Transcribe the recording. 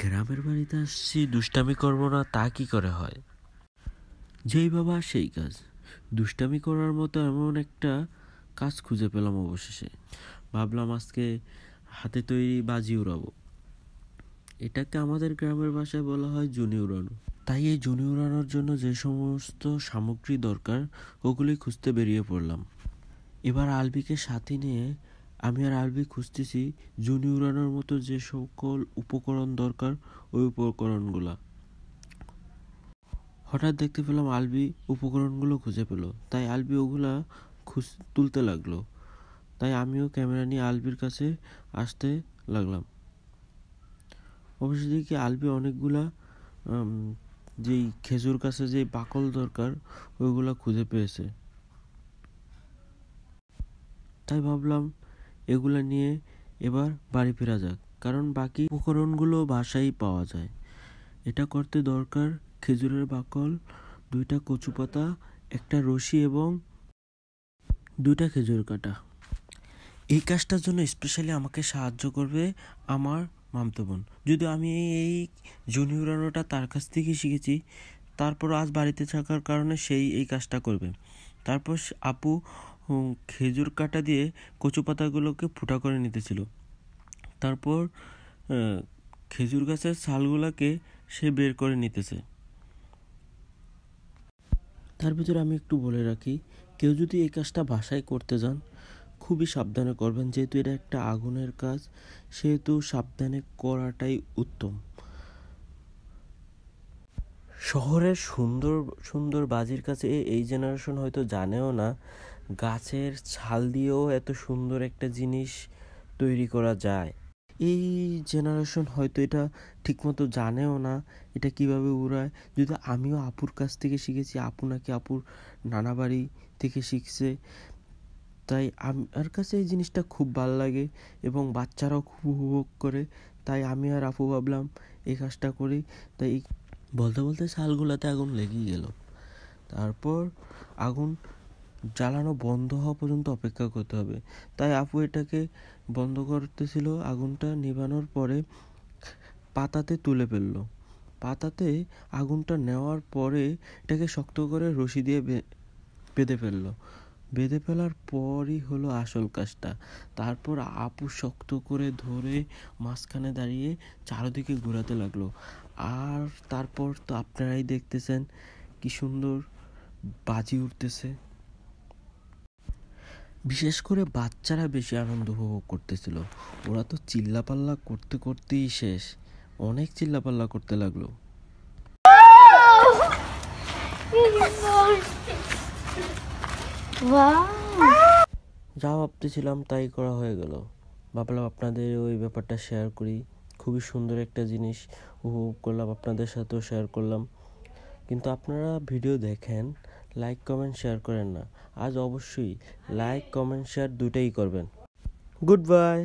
গ্রামের বাড়িতে আসছি দুষ্টামি করবো না তা কি করে হয় যেই বাবা সেই কাজ দুষ্টামি করার মতো এমন একটা কাজ খুঁজে পেলাম অবশেষে ভাবলাম আজকে হাতে তৈরি বাজি উড়াবো এটাকে আমাদের গ্রামের ভাষায় বলা হয় জুনি উড়ানো তাই এই জুনি উড়ানোর জন্য যে সমস্ত সামগ্রী দরকার ওগুলি খুঁজতে বেরিয়ে পড়লাম এবার আলবিকে সাথে নিয়ে আমি আর আরবি খুঁজতেছি জুনি মতো যে সকল উপকরণ দরকার ওই উপকরণগুলা হঠাৎ দেখতে পেলাম আলবি উপকরণগুলো খুঁজে পেলো তাই আলবি ওগুলা খুঁজ তুলতে লাগলো তাই আমিও ক্যামেরা নিয়ে আলবির কাছে আসতে লাগলাম অবশ্যই দেখি আলবি অনেকগুলা যেই খেজুর কাছে যেই বাকল দরকার ওইগুলা খুঁজে পেয়েছে তাই ভাবলাম এগুলো নিয়ে এবার বাড়ি ফেরা যাক কারণ বাকি উপকরণগুলো বাসায় পাওয়া যায় এটা করতে দরকার খেজুরের বাকল দুইটা কচু পাতা একটা রশি এবং দুইটা খেজুর কাটা এই কাজটার জন্য স্পেশালি আমাকে সাহায্য করবে আমার মামতো বোন যদি আমি এই জুনিয়রানোটা তার কাছ থেকে শিখেছি তারপর আজ বাড়িতে থাকার কারণে সেই এই কাজটা করবে তারপর আপু খেজুর কাটা দিয়ে কচু পাতাগুলোকে ফুটা করে নিতেছিল তারপর খেজুর গাছের ছালগুলোকে সে বের করে নিতেছে তার ভিতরে আমি একটু বলে রাখি কেউ যদি এই কাজটা বাসায় করতে যান খুবই সাবধানে করবেন যেহেতু এটা একটা আগুনের কাজ সেহেতু সাবধানে করাটাই উত্তম শহরের সুন্দর সুন্দর বাজির কাছে এই জেনারেশন হয়তো জানেও না গাছের ছাল দিয়েও এত সুন্দর একটা জিনিস তৈরি করা যায় এই জেনারেশন হয়তো এটা ঠিকমতো জানেও না এটা কিভাবে উড়ায় যদি আমিও আপুর কাছ থেকে শিখেছি আপু নাকি আপুর নানা বাড়ি থেকে শিখছে তাই আমার কাছে এই জিনিসটা খুব ভালো লাগে এবং বাচ্চারাও খুব উপভোগ করে তাই আমি আর আপু ভাবলাম এই কাজটা করি তাই বলতে বলতে শালগুলাতে আগুন লেগেই গেল তারপর আগুন জ্বালানো বন্ধ হওয়া পর্যন্ত অপেক্ষা করতে হবে তাই আপু এটাকে বন্ধ করতেছিল আগুনটা নেভানোর পরে পাতাতে তুলে ফেলল পাতাতে আগুনটা নেওয়ার পরে এটাকে শক্ত করে রশি দিয়ে বেঁধে ফেলল বেঁধে ফেলার পরই হলো আসল কাজটা তারপর আপু শক্ত করে ধরে মাঝখানে দাঁড়িয়ে চারদিকে ঘোরাতে লাগলো আর তারপর তো আপনারাই দেখতেছেন কি সুন্দর বাজি উঠতেছে বিশেষ করে বাচ্চারা বেশি আনন্দ উপভোগ করতেছিল ওরা তো চিল্লাপাল্লা করতে করতেই শেষ অনেক চিল্লাপাল্লা করতে লাগলো যা ভাবতেছিলাম তাই করা হয়ে গেল ভাবলাম আপনাদের ওই ব্যাপারটা শেয়ার করি খুবই সুন্দর একটা জিনিস উপভোগ করলাম আপনাদের সাথেও শেয়ার করলাম কিন্তু আপনারা ভিডিও দেখেন লাইক কমেন্ট শেয়ার করেন না আজ অবশ্যই লাইক কমেন্ট শেয়ার দুটাই করবেন গুড বাই